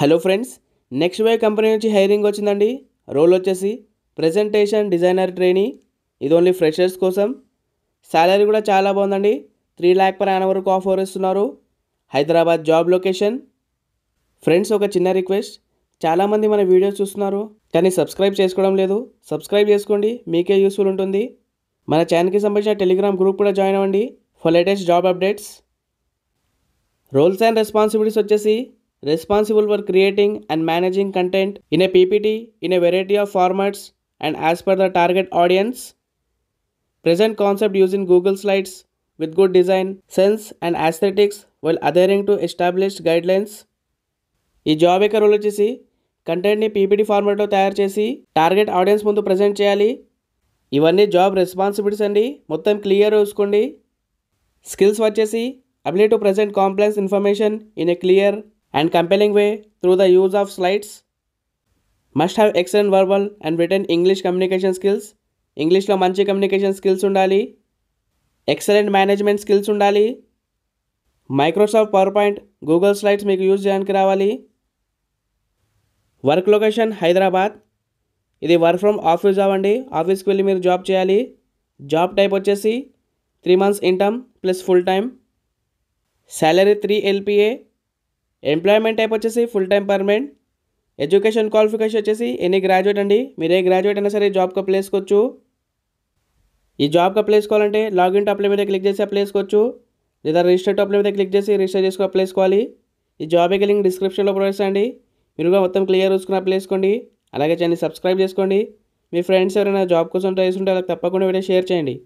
Hello friends next way company నుంచి hiring వచ్చిందండి role వచ్చేసి ప్రజెంటేషన్ డిజైనర్ ట్రైనీ ఇది ఓన్లీ ఫ్రెషర్స్ కోసం శాలరీ కూడా చాలా బాగుందండి త్రీ ల్యాక్ పర్ యానం వరకు ఆఫర్ ఇస్తున్నారు హైదరాబాద్ జాబ్ లొకేషన్ ఫ్రెండ్స్ ఒక చిన్న రిక్వెస్ట్ చాలామంది మన వీడియోస్ చూస్తున్నారు కానీ సబ్స్క్రైబ్ చేసుకోవడం లేదు సబ్స్క్రైబ్ చేసుకోండి మీకే యూస్ఫుల్ ఉంటుంది మన ఛానల్కి సంబంధించిన టెలిగ్రామ్ గ్రూప్ కూడా జాయిన్ అవ్వండి for latest job updates roles and responsibilities వచ్చేసి responsible for creating and managing content in a PPT in a variety of formats and as per the target audience. Present concept using Google Slides with good design, sense, and aesthetics while adhering to established guidelines. ఈ job యొక్క role వచ్చేసి కంటెంట్ని PPT ఫార్మాట్లో తయారు చేసి target audience ముందు present చేయాలి ఇవన్నీ జాబ్ రెస్పాన్సిబిలిటీస్ అండి మొత్తం క్లియర్ చూసుకోండి స్కిల్స్ వచ్చేసి ability to present complex information in a clear and compelling way through the use of slides must have excellent verbal and written English communication skills ఇంగ్లీష్లో మంచి communication skills ఉండాలి excellent management skills ఉండాలి Microsoft PowerPoint Google slides మీకు use చేయడానికి రావాలి work location Hyderabad ఇది work from office job అండి ఆఫీస్కి వెళ్ళి మీరు జాబ్ చేయాలి జాబ్ టైప్ వచ్చేసి three months income plus full time salary three LPA employment type వచ్చేసి full time permanent education qualification వచ్చేసి ఎనీ గ్రాడ్యుయేట్ అండి మీరు ఏ గ్రాడ్యుయేట్ అయినా సరే జాబ్కి అప్లై చేసుకోవచ్చు ఈ జాబ్కి అప్లై చేసుకోవాలంటే లాగిన్ టు అప్లై మీద క్లిక్ చేసి అప్లై చేసుకోవచ్చు లేదా రిజిస్టర్ టు అప్లై మీద క్లిక్ చేసి రిజిస్టర్ చేసుకుని అప్లై చేసుకోవాలి ఈ జాబ్ లింక్ డిస్క్రిప్షన్లో ప్రొవైడ్ చేయండి మీరు కూడా మొత్తం క్లియర్ చూసుకుని అప్లై చేసుకోండి అలాగే ఛానల్ సబ్స్క్రైబ్ చేసుకోండి మీ ఫ్రెండ్స్ ఎవరైనా జాబ్ కోసం ట్రై చేస్తుంటే అలా తప్పకుండా వీడియో షేర్ చేయండి